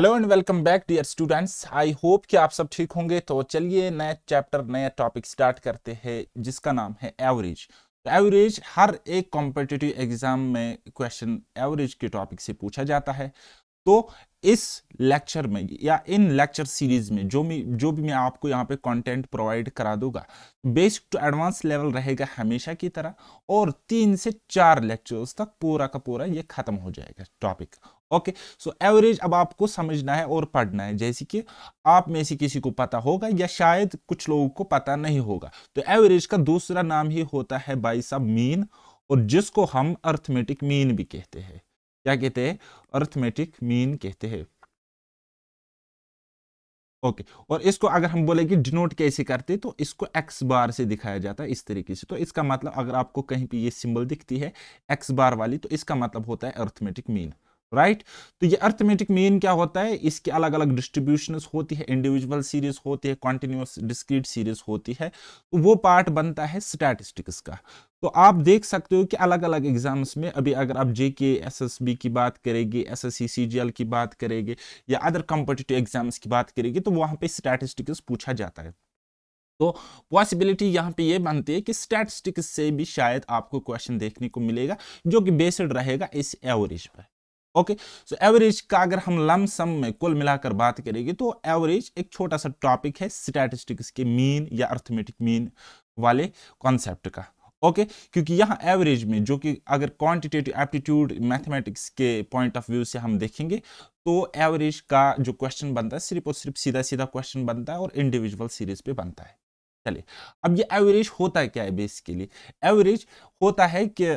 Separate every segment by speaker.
Speaker 1: Hello and welcome back dear students I hope कि आप सब ठीक होंगे तो चलिए नया चैप्टर नया टॉपिक स्टार्ट करते हैं जिसका नाम है एवरेज तो एवरेज हर एक कॉम्पिटिटिव एग्जाम में क्वेश्चन एवरेज के टॉपिक से पूछा जाता है तो इस लेक्चर में या इन लेक्चर सीरीज में जो भी जो भी मैं आपको यहाँ पे कंटेंट प्रोवाइड करा दूंगा बेसिक टू एडवांस लेवल रहेगा हमेशा की तरह और तीन से चार लेक्चर्स तक पूरा का पूरा ये खत्म हो जाएगा टॉपिक ओके सो एवरेज अब आपको समझना है और पढ़ना है जैसे कि आप में से किसी को पता होगा या शायद कुछ लोगों को पता नहीं होगा तो एवरेज का दूसरा नाम ही होता है बाई साहब मीन और जिसको हम अर्थमेटिक मीन भी कहते हैं क्या कहते हैं अर्थमेटिक मीन कहते हैं ओके okay. और इसको अगर हम कि डिनोट कैसे करते तो इसको एक्स बार से दिखाया जाता है इस तरीके से तो इसका मतलब अगर आपको कहीं पे ये सिंबल दिखती है एक्स बार वाली तो इसका मतलब होता है अर्थमेटिक मीन राइट तो ये अर्थमेटिक मीन क्या होता है इसके अलग अलग डिस्ट्रीब्यूशन होती है इंडिविजुअल सीरीज होती है कॉन्टिन्यूस डिस्क्रीट सीरीज होती है तो वो पार्ट बनता है स्टैटिस्टिक्स का तो आप देख सकते हो कि अलग अलग एग्जाम्स में अभी अगर आप जे के एस एस बी की बात करेंगे S S C C G L की बात करेंगे या अदर कॉम्पिटिटिव एग्जाम्स की बात करेगी तो वहाँ पे स्टैटिस्टिक्स पूछा जाता है तो पॉसिबिलिटी यहाँ पे ये बनती है कि स्टैटिस्टिक्स से भी शायद आपको क्वेश्चन देखने को मिलेगा जो कि बेस्ड रहेगा इस एवरेज पर ओके सो एवरेज का अगर हम लम सम में कुल मिलाकर बात करेंगे तो एवरेज एक छोटा सा टॉपिक है स्टैटिस्टिक्स के मीन या अर्थमेटिक मीन वाले कॉन्सेप्ट का ओके okay, क्योंकि यहाँ एवरेज में जो कि अगर क्वांटिटेटिव एप्टीट्यूड मैथमेटिक्स के पॉइंट ऑफ व्यू से हम देखेंगे तो एवरेज का जो क्वेश्चन बनता है सिर्फ और सिर्फ सीधा सीधा क्वेश्चन बनता है और इंडिविजुअल सीरीज पे बनता है चलिए अब ये एवरेज होता है क्या है बेसिकली एवरेज होता है कि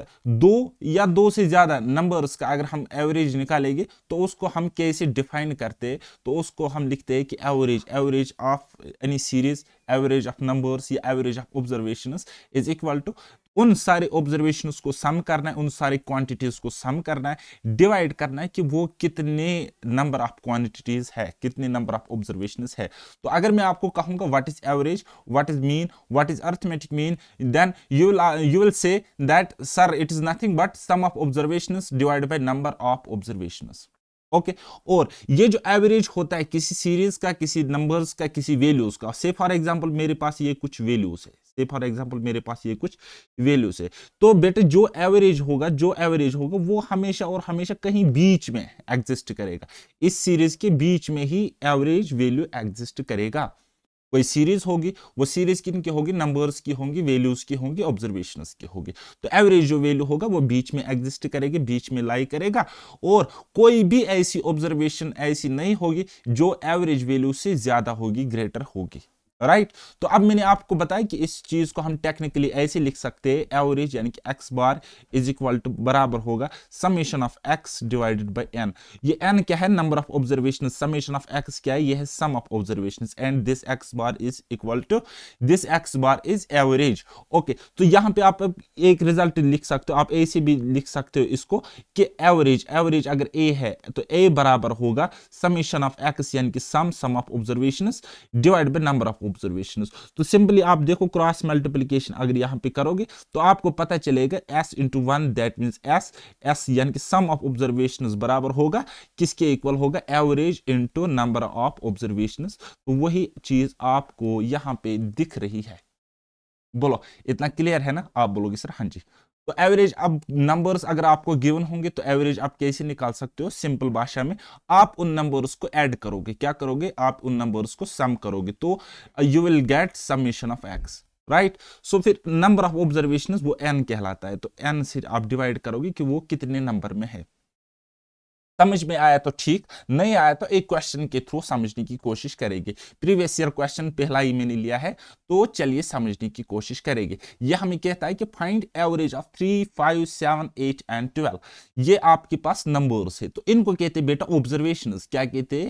Speaker 1: दो या दो से ज़्यादा नंबर्स का अगर हम एवरेज निकालेंगे तो उसको हम कैसे डिफाइन करते हैं तो उसको हम लिखते हैं कि average average of any series average of numbers या average of observation is equal to उन सारे ऑब्जर्वेशन को सम करना है उन सारे क्वांटिटीज को सम करना है डिवाइड करना है कि वो कितने नंबर ऑफ क्वांटिटीज है कितने नंबर ऑफ ऑब्जर्वेशन है तो अगर मैं आपको कहूंगा what is average what is mean what is arithmetic mean then you will you will say that sir it is nothing but sum of observation divide by number of observation okay okay. और ये जो average होता है किसी series का किसी numbers का किसी वैल्यूज का से फॉर एग्जांपल मेरे पास ये कुछ वैल्यूज है से फॉर एग्जाम्पल मेरे पास ये कुछ वैल्यूज है तो बेटे जो एवरेज होगा जो एवरेज होगा वो हमेशा और हमेशा कहीं बीच में एग्जिस्ट करेगा इस सीरीज के बीच में ही एवरेज वैल्यू एग्जिस्ट करेगा कोई सीरीज होगी वो सीरीज किन की होगी नंबर्स की होंगी वैल्यूज की होंगी ऑब्जर्वेशन की होगी तो एवरेज जो वैल्यू होगा वो बीच में एग्जिस्ट करेगी बीच में लाई करेगा और कोई भी ऐसी ऑब्जर्वेशन ऐसी नहीं होगी जो एवरेज वैल्यू से ज्यादा होगी ग्रेटर होगी राइट right? तो अब मैंने आपको बताया कि इस चीज को हम टेक्निकली ऐसे लिख सकते हैं एवरेज यानी कि X bar is equal to बराबर होगा summation of X divided by N ये एन क्या है number of observation summation of X क्या है ये है sum of observation and this X bar is equal to this X bar is average okay तो यहाँ पे आप एक रिजल्ट लिख सकते हो आप ऐसे भी लिख सकते हो इसको कि एवरेज एवरेज अगर ए है तो ए बराबर होगा समेशन ऑफ एक्स यानी कि sum sum of observation divide by number of observation तो सिंपली आप देखो क्रॉस मल्टीप्लीकेशन अगर यहाँ पे करोगे तो आपको पता चलेगा S into one that means S S यानी कि सम ऑफ ऑब्जर्वेशन बराबर होगा किसके इक्वल होगा average into number of observation तो वही चीज आपको यहाँ पे दिख रही है बोलो इतना क्लियर है ना आप बोलोगे सर हाँ जी तो एवरेज अब नंबर्स अगर आपको गिवन होंगे तो एवरेज आप कैसे निकाल सकते हो सिंपल भाषा में आप उन नंबर्स को ऐड करोगे क्या करोगे आप उन नंबर्स को सम करोगे तो you will get summation of X right so फिर नंबर ऑफ ऑब्जर्वेशन वो एन कहलाता है तो एन से आप डिवाइड करोगे कि वो कितने नंबर में है समझ में आया तो ठीक नहीं आया तो एक क्वेश्चन के थ्रू समझने की कोशिश करेंगे प्रीवियस ईयर क्वेश्चन पहला ही मैंने लिया है तो चलिए समझने की कोशिश करेंगे यह हमें कहता है कि find average of three five seven eight and twelve ये आपके पास नंबर्स है तो इनको कहते बेटा ऑब्जर्वेशन क्या कहते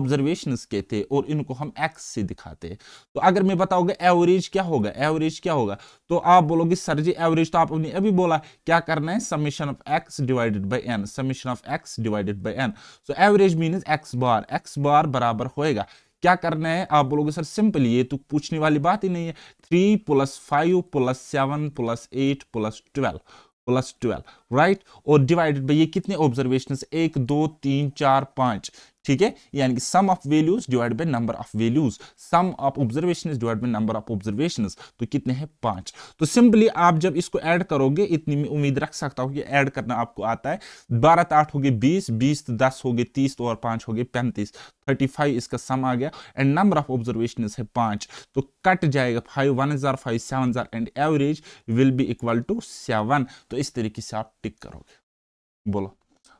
Speaker 1: ऑब्जर्वेशन कहते और इनको हम एक्स से दिखाते तो अगर मैं बताओगे एवरेज क्या होगा एवरेज क्या होगा तो आप बोलोगे सर जी एवरेज तो आपने अभी बोला क्या करना है summation of X divided by N summation of X divided by N so average mean X bar X bar बराबर होएगा क्या करना है आप बोलोगे सर सिंपल ये तो पूछने वाली बात ही नहीं है three plus five plus seven plus eight plus twelve plus twelve right और डिवाइडेड बाई ये कितने ऑब्जर्वेशन एक दो तीन चार पांच ठीक है यानी कि sum of values divide by number of values sum of observation divide by number of observation तो कितने हैं पांच तो सिंपली आप जब इसको ऐड करोगे इतनी में उम्मीद रख सकता हूं कि ऐड करना आपको आता है बारह तो आठ हो गए बीस बीस तो दस हो गए तीस तो और पांच हो गए पैंतीस थर्टी फाइव इसका सम आ गया एंड नंबर ऑफ ऑब्जर्वेशन है पांच तो कट जाएगा फाइव वन हजार फाइव सेवन हजार and average will be equal to seven तो इस तरीके से आप टिक करोगे बोलो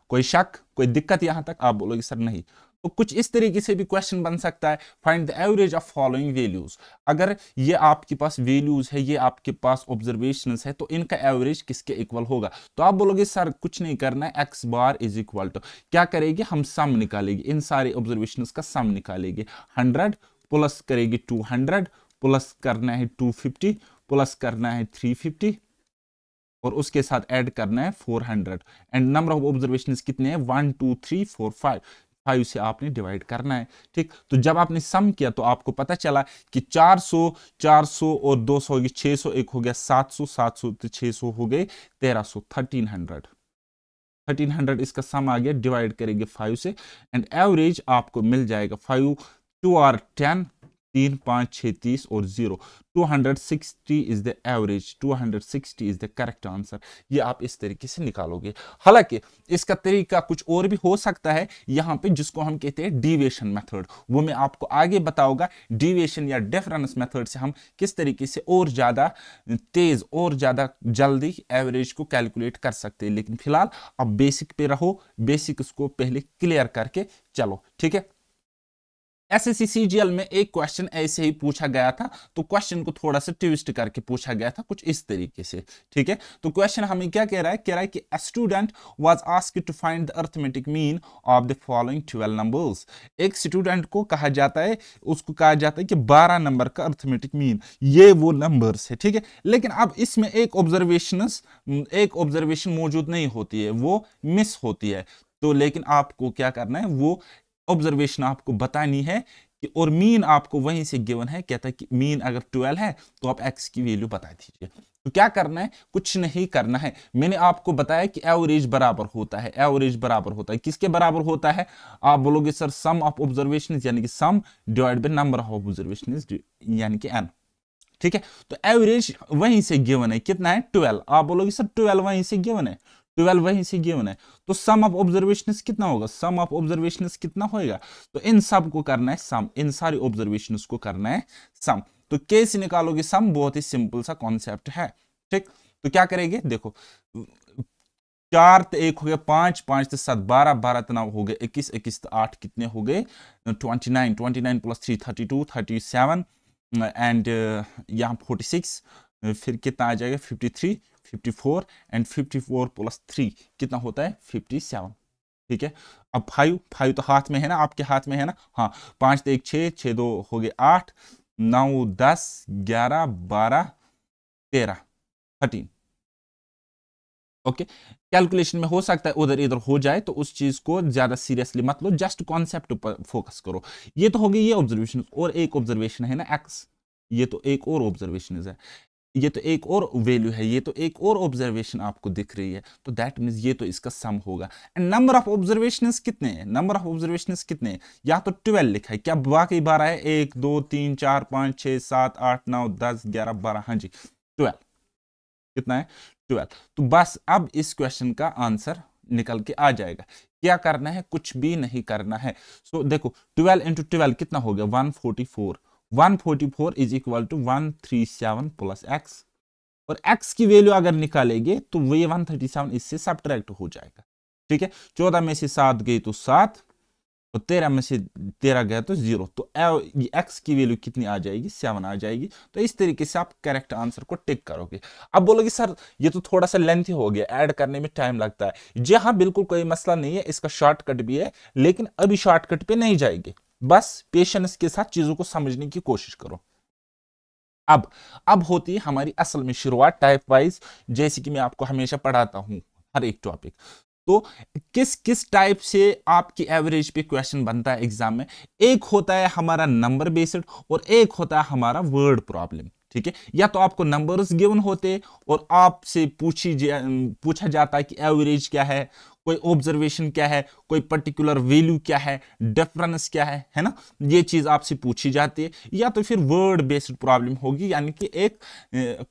Speaker 1: कोई शक कोई दिक्कत यहाँ तक आप बोलोगे सर नहीं तो कुछ इस तरीके से भी क्वेश्चन बन सकता है find the average of following values अगर ये आपके पास वैल्यूज है ये आपके पास ऑब्जर्वेशन है तो इनका एवरेज किसके इक्वल होगा तो आप बोलोगे सर कुछ नहीं करना है X bar is equal to क्या करेगी हम सम निकालेंगे इन सारे ऑब्जर्वेशन का सम निकालेंगे हंड्रेड प्लस करेगी टू हंड्रेड प्लस करना है टू फिफ्टी प्लस करना है थ्री फिफ्टी और उसके साथ ऐड करना है 400 एंड नंबर ऑफ ऑब्जर्वेशन कितने हैं one two three four five five से आपने डिवाइड करना है ठीक तो जब आपने सम किया तो आपको पता चला कि 400 400 और 200 सौ छह सौ एक हो गया 700 700 तो 600 हो गए 1300 1300 हंड्रेड इसका सम आ गया डिवाइड करेंगे फाइव से एंड एवरेज आपको मिल जाएगा फाइव टू आर टेन तीन पाँच छः तीस और zero two hundred sixty is the average two hundred sixty is the correct answer ये आप इस तरीके से निकालोगे हालांकि इसका तरीका कुछ और भी हो सकता है यहाँ पे जिसको हम कहते हैं डिविएशन मेथड वो मैं आपको आगे बताऊंगा डिविएशन या डिफरेंस मेथड से हम किस तरीके से और ज़्यादा तेज़ और ज़्यादा जल्दी एवरेज को कैलकुलेट कर सकते हैं लेकिन फिलहाल आप बेसिक पे रहो बेसिक्स को पहले क्लियर करके चलो ठीक है एसएससीजीएल में एक क्वेश्चन ऐसे ही पूछा गया था तो क्वेश्चन को थोड़ा सा ट्विस्ट करके पूछा गया था कुछ इस तरीके से ठीक है तो क्वेश्चन हमें क्या कह रहा है कह रहा है कि student was ask to find the arithmetic mean of the following twelve numbers एक स्टूडेंट को कहा जाता है उसको कहा जाता है कि बारह नंबर का अर्थमेटिक मीन ये वो नंबर्स है ठीक है लेकिन अब इसमें एक ऑब्जर्वेशन एक ऑब्जर्वेशन मौजूद नहीं होती है वो मिस होती है तो लेकिन आपको क्या करना है वो ऑब्जर्वेशन आपको बतानी है कि और मीन आपको वहीं से गिवन है कहता है कि मीन अगर 12 है तो आप एक्स की वैल्यू बता दीजिए तो क्या करना है कुछ नहीं करना है मैंने आपको बताया कि एवरेज बराबर होता है एवरेज बराबर होता है किसके बराबर होता है आप बोलोगे सर सम ऑफ ऑब्जर्वेशन यानी कि sum divide by number of observation यानी कि एन ठीक है तो एवरेज वहीं से गिवन है कितना है ट्वेल्व आप बोलोगे सर ट्वेल्व वहीं से गिवन है ट्वेल्व वहीं से गिवन है तो सम ऑफ ऑब्जर्वेशन कितना होगा सम ऑफ ऑब्जर्वेशन कितना होगा तो इन सब को करना है सम इन सारी ऑब्जर्वेशन को करना है सम तो कैसे निकालोगे सम बहुत ही सिंपल सा कॉन्सेप्ट है ठीक तो क्या करेंगे देखो चार तो एक हो गया पांच पांच तो सात बारह बारह तो नौ हो गए इक्कीस इक्कीस तो आठ कितने हो गए twenty nine twenty nine plus three thirty two thirty seven and यहाँ फोर्टी सिक्स फिर कितना आ जाएगा fifty three 54 and 54 plus three कितना होता है 57 ठीक है अब फाइव फाइव तो हाथ में है ना आपके हाथ में है ना हाँ पाँच तो एक छः छः दो हो गए आठ नौ दस ग्यारह बारह तेरह थर्टीन ओके कैलकुलेशन में हो सकता है उधर इधर हो जाए तो उस चीज़ को ज़्यादा सीरियसली मत लो जस्ट कॉन्सेप्ट पर फोकस करो ये तो होगी ये ऑब्जर्वेशन और एक ऑब्जर्वेशन है ना एक्स ये तो एक और ऑब्जर्वेशन है ये तो एक और वैल्यू है ये तो एक और ऑब्जर्वेशन आपको दिख रही है तो दैट मीन्स ये तो इसका सम होगा एंड नंबर ऑफ ऑब्जर्वेशन कितने हैं नंबर ऑफ ऑब्जर्वेशन कितने या तो ट्वेल्व लिखा है क्या बाकी बारह है एक दो तीन चार पाँच छः सात आठ नौ दस ग्यारह बारह हाँ जी ट्वेल्व कितना है ट्वेल्व तो बस अब इस क्वेश्चन का आंसर निकल के आ जाएगा क्या करना है कुछ भी नहीं करना है सो so, देखो ट्वेल्व इंटू ट्वेल्व कितना हो गया one forty four 144 is equal to 137 plus X और एक्स की वैल्यू अगर निकालेंगे तो वे 137 इससे सब्ट्रैक्ट हो जाएगा ठीक है चौदह में से सात गई तो सात और तेरह में से तेरह गया तो जीरो तो एक्स की वैल्यू कितनी आ जाएगी सेवन आ जाएगी तो इस तरीके से आप करेक्ट आंसर को टिक करोगे अब बोलोगे सर ये तो थोड़ा सा लेंथी हो गया ऐड करने में टाइम लगता है जी हाँ बिल्कुल कोई मसला नहीं है इसका शॉर्टकट भी है लेकिन अभी शॉर्टकट पे नहीं जाएगी बस पेशेंस के साथ चीजों को समझने की कोशिश करो अब अब होती है हमारी असल में शुरुआत टाइप वाइज जैसे कि मैं आपको हमेशा पढ़ाता हूं हर एक टॉपिक तो किस किस टाइप से आपकी एवरेज पे क्वेश्चन बनता है एग्जाम में एक होता है हमारा नंबर बेस्ड और एक होता है हमारा वर्ड प्रॉब्लम ठीक है या तो आपको नंबर्स गिवन होते और आपसे पूछी जा, पूछा जाता है कि एवरेज क्या है कोई ऑब्जर्वेशन क्या है कोई पर्टिकुलर वैल्यू क्या है डिफरेंस क्या है है ना ये चीज़ आपसे पूछी जाती है या तो फिर वर्ड बेस्ड प्रॉब्लम होगी यानी कि एक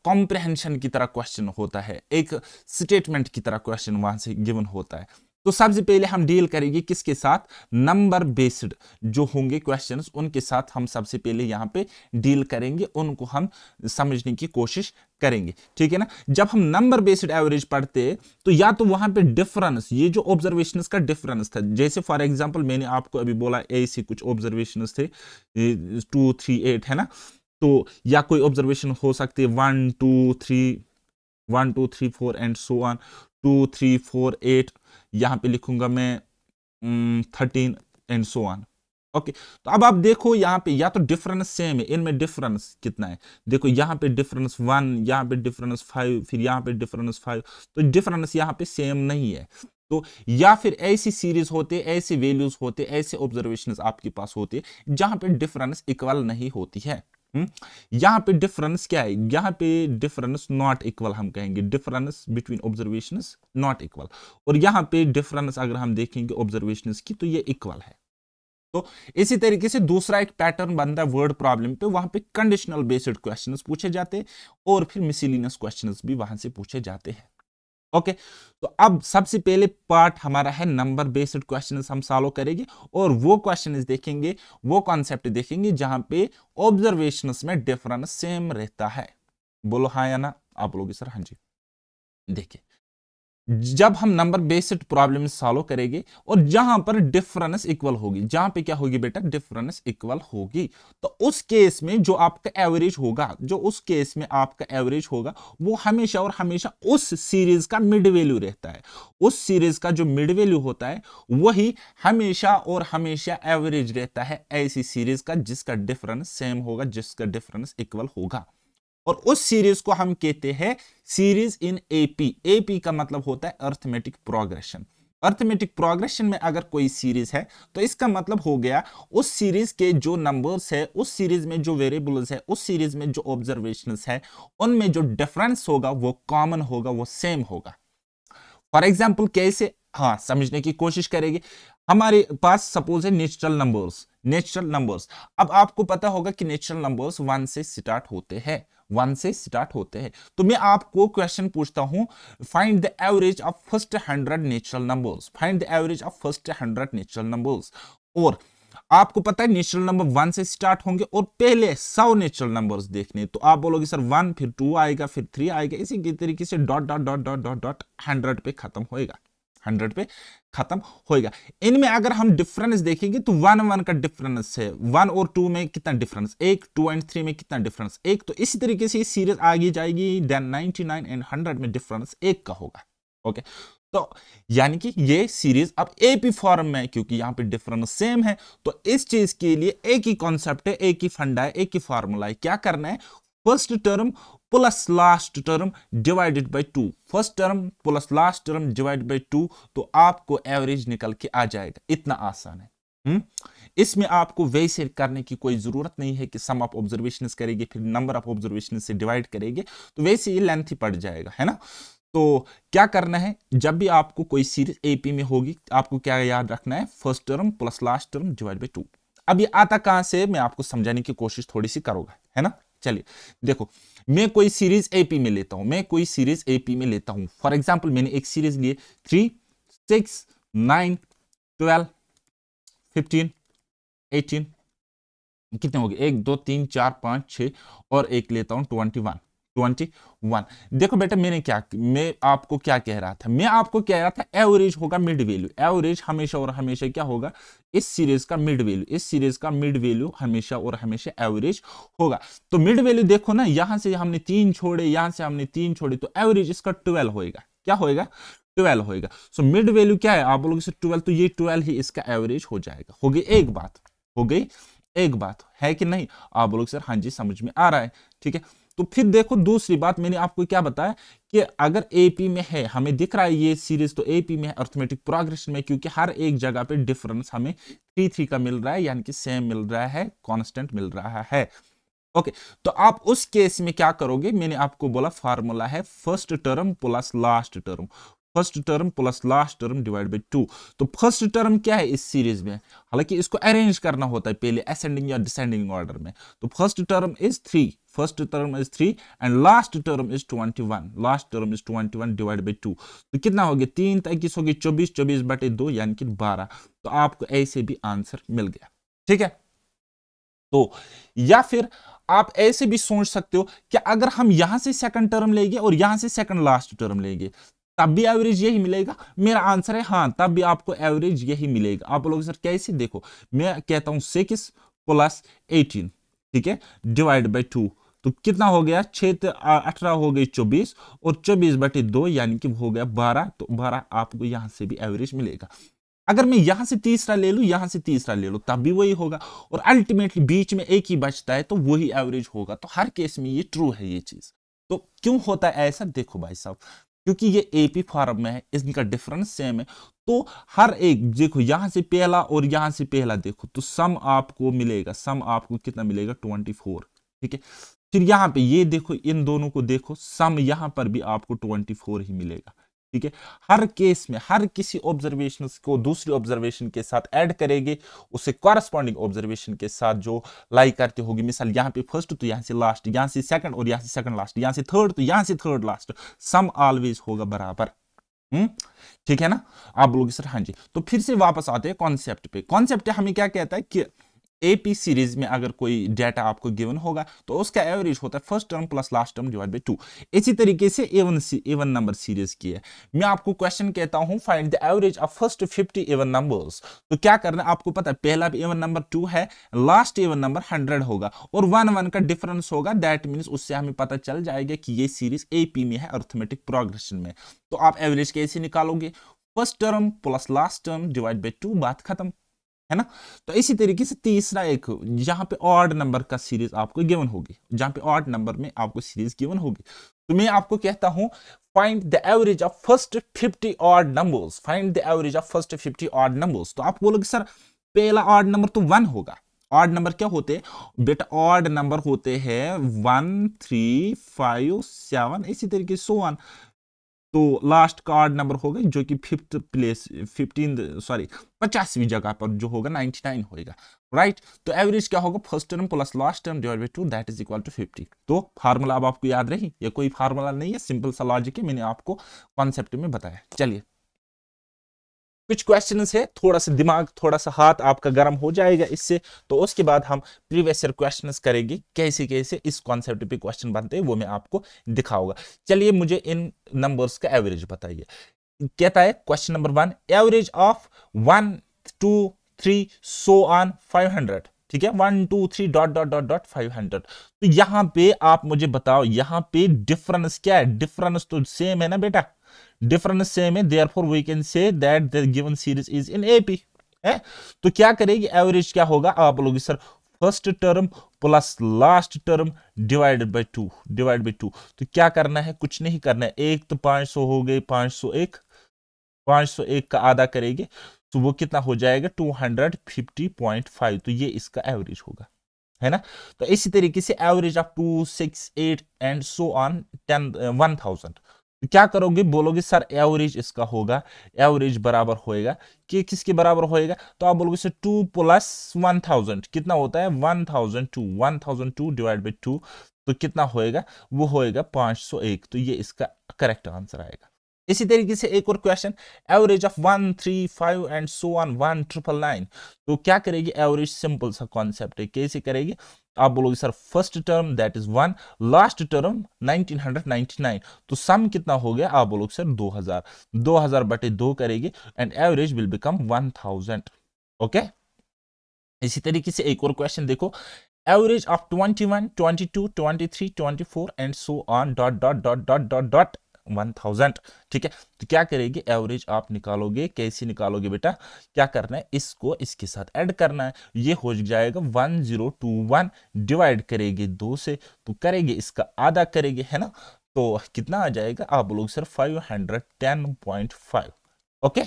Speaker 1: कॉम्प्रहेंशन की तरह क्वेश्चन होता है एक स्टेटमेंट की तरह क्वेश्चन वहाँ से गिवन होता है तो सबसे पहले हम डील करेंगे किसके साथ नंबर बेस्ड जो होंगे क्वेश्चंस उनके साथ हम सबसे पहले यहाँ पे डील करेंगे उनको हम समझने की कोशिश करेंगे ठीक है ना जब हम नंबर बेस्ड एवरेज पढ़ते हैं तो या तो वहां पे डिफरेंस ये जो ऑब्जर्वेशन का डिफरेंस था जैसे फॉर एग्जाम्पल मैंने आपको अभी बोला ऐसे कुछ ऑब्जर्वेशन थे टू थ्री एट है ना तो या कोई ऑब्जर्वेशन हो सकती है one two three one two three four and so one two three four eight यहाँ पे लिखूंगा मैं thirteen and so one okay तो अब आप देखो यहाँ पे या तो डिफरेंस सेम है इनमें डिफरेंस कितना है देखो यहाँ पे डिफरेंस वन यहाँ पे डिफरेंस फाइव फिर यहाँ पे डिफरेंस फाइव तो डिफरेंस यहाँ पे सेम नहीं है तो या फिर ऐसी सीरीज होते ऐसे वैल्यूज होते ऐसे ऑब्जर्वेशन आपके पास होते जहां पे डिफरेंस इक्वल नहीं होती है हम्म? यहाँ पे डिफरेंस क्या है यहाँ पे डिफरेंस नॉट इक्वल हम कहेंगे difference between observation not equal और यहाँ पे डिफरेंस अगर हम देखेंगे ऑब्जर्वेशन की तो ये इक्वल है तो इसी तरीके से दूसरा एक पैटर्न बनता है वर्ड प्रॉब्लम पे वहां पे कंडीशनल बेस्ड क्वेश्चंस पूछे जाते हैं और फिर मिसिलिनियस क्वेश्चंस भी वहां से पूछे जाते हैं ओके तो अब सबसे पहले पार्ट हमारा है नंबर बेस्ड क्वेश्चन हम सॉल्व करेंगे और वो क्वेश्चन देखेंगे वो कॉन्सेप्ट देखेंगे जहां पे ऑब्जर्वेशन में डिफरेंस सेम रहता है बोलो हाँ या ना आप बोलोगे सर हाँ जी देखिए जब हम नंबर बेस्ड प्रॉब्लम सॉल्व करेंगे और जहां पर डिफरेंस इक्वल होगी जहां पे क्या होगी बेटा डिफरेंस इक्वल होगी तो उस केस में जो आपका एवरेज होगा जो उस केस में आपका एवरेज होगा वो हमेशा और हमेशा उस सीरीज का मिड वैल्यू रहता है उस सीरीज का जो मिड वैल्यू होता है वही हमेशा और हमेशा एवरेज रहता है ऐसी सीरीज का जिसका डिफरेंस सेम होगा जिसका डिफरेंस इक्वल होगा और उस सीरीज को हम कहते हैं सीरीज इन एपी एपी का मतलब होता है अर्थमेटिक प्रोग्रेशन अर्थमेटिक प्रोग्रेशन में अगर कोई सीरीज है तो इसका मतलब हो गया उस सीरीज के जो नंबर्स है उस सीरीज में जो वेरिएबल्स है उस सीरीज में जो ऑब्जर्वेशन है उनमें जो डिफरेंस होगा वो कॉमन होगा वो सेम होगा फॉर एग्जाम्पल कैसे हाँ समझने की कोशिश करेगी हमारे पास सपोज है नेचुरल नंबर्स नेचुरल नंबर्स अब आपको पता होगा कि नेचुरल नंबर्स वन से स्टार्ट होते हैं वन से स्टार्ट होते हैं तो मैं आपको क्वेश्चन पूछता हूं find the average of first hundred natural numbers find the average of first hundred natural numbers और आपको पता है नेचुरल नंबर वन से स्टार्ट होंगे और पहले सौ नेचुरल नंबर्स देखने तो आप बोलोगे सर वन फिर टू आएगा फिर थ्री आएगा इसी तरीके से dot dot dot dot dot dot hundred पे खत्म होएगा हंड्रेड पे खत्म होएगा इनमें अगर हम डिफरेंस देखेंगे तो वन वन का डिफरेंस है वन और टू में कितना डिफरेंस एक टू एंड थ्री में कितना डिफरेंस एक तो इसी तरीके से सीरीज आगे जाएगी then ninety nine and hundred में डिफरेंस एक का होगा ओके तो यानी कि ये सीरीज अब एपी फॉर्म में क्योंकि यहाँ पे डिफरेंस सेम है तो इस चीज के लिए एक ही कॉन्सेप्ट है एक ही फंडा है एक ही फॉर्मूला है क्या करना है first term plus last term divided by two first term plus last term divided by two तो आपको एवरेज निकल के आ जाएगा इतना आसान है हुँ? हम्म? इसमें आपको वैसे करने की कोई ज़रूरत नहीं है कि सम ऑफ ऑब्जर्वेशन करेंगे फिर नंबर ऑफ ऑब्जर्वेशन से डिवाइड करेंगे तो वैसे ये लेंथ ही पड़ जाएगा है ना तो क्या करना है जब भी आपको कोई सीरीज एपी में होगी आपको क्या याद रखना है first term plus last term divide by two अब ये आता कहां से मैं आपको समझाने की कोशिश थोड़ी सी करूंगा है ना चलिए देखो मैं कोई सीरीज एपी में लेता हूं मैं कोई सीरीज एपी में लेता हूं फॉर एग्जाम्पल मैंने एक सीरीज लिए three six nine twelve fifteen eighteen कितने हो गए एक दो तीन चार पाँच छ और एक लेता हूं ट्वेंटी वन ट्वेंटी वन देखो बेटा मैंने क्या मैं आपको क्या कह रहा था मैं आपको कह रहा था एवरेज होगा मिड वैल्यू एवरेज हमेशा और हमेशा क्या होगा इस सीरीज का मिड वैल्यू इस सीरीज का मिड वैल्यू हमेशा और हमेशा एवरेज होगा तो मिड वैल्यू देखो ना यहां से हमने तीन छोड़े यहां से हमने तीन छोड़े तो एवरेज इसका ट्वेल्व होगा क्या होगा ट्वेल्व होएगा सो मिड वैल्यू क्या है आप बोलोगे ट्वेल्व तो ये ट्वेल्व ही इसका एवरेज हो जाएगा हो गई एक बात हो गई एक बात है कि नहीं आप लोग सर हाँ जी समझ में आ रहा है ठीक है तो फिर देखो दूसरी बात मैंने आपको क्या बताया कि अगर एपी में है हमें दिख रहा है ये सीरीज तो एपी में है अर्थमेटिक प्रोग्रेशन में क्योंकि हर एक जगह पे डिफरेंस हमें थ्री थ्री का मिल रहा है यानी कि सेम मिल रहा है कॉन्स्टेंट मिल रहा है ओके okay, तो आप उस केस में क्या करोगे मैंने आपको बोला फार्मूला है first term plus last term first term plus last term divide by two तो फर्स्ट टर्म क्या है इस सीरीज में हालांकि इसको अरेंज करना होता है पहले असेंडिंग या डिसेंडिंग ऑर्डर में तो first term is three first term is 3 and last term is 21 last term is 21 divided by 2 तो कितना हो गया तीन 21 हो गई 24 24 बटे 2 यानी कि 12 तो आपको ऐसे भी आंसर मिल गया ठीक है तो या फिर आप ऐसे भी सोच सकते हो कि अगर हम यहां से सेकंड टर्म लेंगे और यहां से सेकंड लास्ट टर्म लेंगे तब भी एवरेज यही मिलेगा मेरा आंसर है हां तब भी आपको एवरेज यही मिलेगा आप लोग सर कैसे देखो मैं कहता हूं 6 प्लस एटीन ठीक है डिवाइड बाय 2 तो कितना हो गया क्षेत्र अठारह हो गई चौबीस और चौबीस बटे दो यानी कि हो गया बारह तो बारह आपको यहां से भी एवरेज मिलेगा अगर मैं यहां से तीसरा ले लू यहां से तीसरा ले लू तब भी वही होगा और अल्टीमेटली बीच में एक ही बचता है तो वही एवरेज होगा तो हर केस में ये ट्रू है ये चीज तो क्यों होता है ऐसा देखो भाई साहब क्योंकि ये ए पी फॉर्म में है इनका डिफरेंस सेम है तो हर एक देखो यहां से पहला और यहां से पहला देखो तो सम आपको मिलेगा सम आपको कितना मिलेगा ट्वेंटी फोर ठीक है फिर यहाँ पे ये देखो इन दोनों को देखो सम यहाँ पर भी आपको 24 ही मिलेगा ठीक है हर केस में हर किसी ऑब्जर्वेशन को दूसरी ऑब्जर्वेशन के साथ ऐड करेंगे उसे कॉरस्पॉन्डिंग ऑब्जर्वेशन के साथ जो लाई करते होगी मिसाल यहाँ पे फर्स्ट तो यहाँ से लास्ट यहाँ से सेकंड और यहाँ से सेकंड लास्ट यहाँ से थर्ड तो यहाँ से थर्ड लास्ट सम ऑलवेज होगा बराबर हम्म? ठीक है ना आप बोलोगे सर हाँ जी तो फिर से वापस आते हैं कॉन्सेप्ट पे कॉन्सेप्ट हमें क्या कहता है कि ए पी सीरीज में अगर कोई डाटा आपको गिवन होगा तो उसका एवरेज होता है first term plus last term divide by two इसी तरीके से even one C A number series की है मैं आपको क्वेश्चन कहता हूँ find the average of first fifty even numbers तो क्या करना है आपको पता है पहला एवन नंबर टू है लास्ट एवन नंबर हंड्रेड होगा और वन वन का डिफरेंस होगा दैट मीन्स उससे हमें पता चल जाएगा कि ये सीरीज ए पी में है अर्थमेटिक प्रोग्रेशन में तो आप एवरेज कैसे निकालोगे first term plus last term divide by two बात खत्म है ना तो इसी तरीके से तीसरा एक जहां पे ऑर्ड नंबर का सीरीज आपको गिवन होगी जहां पे ऑर्ड नंबर में आपको सीरीज गिवन होगी तो मैं आपको कहता हूं find the average of first fifty odd numbers find the average of first fifty odd numbers तो आप बोलोगे सर पहला ऑर्ड नंबर तो वन होगा ऑर्ड नंबर क्या होते हैं बेटा ऑर्ड नंबर होते हैं वन थ्री फाइव सेवन इसी तरीके से वन तो लास्ट कार्ड नंबर होगा जो कि फिफ्थ प्लेस फिफ्टीन सॉरी पचासवीं जगह पर जो होगा नाइन्टी नाइन होगा राइट तो एवरेज क्या होगा first term plus last term divide by two that is equal to fifty तो फार्मूला अब आपको याद रही ये कोई फार्मूला नहीं है सिंपल सा लॉजिक है मैंने आपको कॉन्सेप्ट में बताया चलिए कुछ क्वेश्चन है थोड़ा सा दिमाग थोड़ा सा हाथ आपका गर्म हो जाएगा इससे तो उसके बाद हम प्रीवियस ईयर क्वेश्चन करेंगे कैसे कैसे इस कॉन्सेप्ट पे क्वेश्चन बनते हैं वो मैं आपको दिखाऊंगा चलिए मुझे इन नंबर्स का एवरेज बताइए कहता है question number one average of one two three so on five hundred ठीक है one two three dot dot dot dot five hundred तो यहां पे आप मुझे बताओ यहां पे डिफरेंस क्या है डिफरेंस तो सेम है ना बेटा डिफरेंस सेम है therefore we can say that the given series is in AP है तो क्या करेगी एवरेज क्या होगा आप लोग sir first term plus last term divided by two divide by two तो क्या करना है कुछ नहीं करना है एक तो पांच सौ हो गई पांच सौ एक पांच सौ एक का आधा करेंगे तो वो कितना हो जाएगा two hundred fifty point five तो ये इसका एवरेज होगा है ना तो इसी तरीके से average of two six eight and so on ten one thousand क्या करोगे बोलोगे सर एवरेज इसका होगा एवरेज बराबर होएगा कि किसके बराबर होएगा तो आप बोलोगे sir two plus one thousand कितना होता है one thousand two one thousand two divide by two तो कितना होएगा वो होएगा पाँच सौ एक तो ये इसका करेक्ट आंसर आएगा इसी तरीके से एक और question average of one three five and so on one triple nine तो क्या करेगी एवरेज सिंपल सा कॉन्सेप्ट है कैसे करेगी आप बोलोगे sir first term that is one last term 1999 तो सम कितना हो गया आप बोलोगे सर 2000 2000 बटे दो करेगी and average will become 1000 okay इसी तरीके से एक और क्वेश्चन देखो average of 21 22 23 24 and so on dot dot dot dot dot dot one thousand ठीक है तो क्या करेगी एवरेज आप निकालोगे कैसे निकालोगे बेटा क्या करना है इसको इसके साथ ऐड करना है ये हो जाएगा one zero two one divide करेगी दो से तो करेगी इसका आधा करेगी है ना तो कितना आ जाएगा आप लोग sir five hundred ten point five okay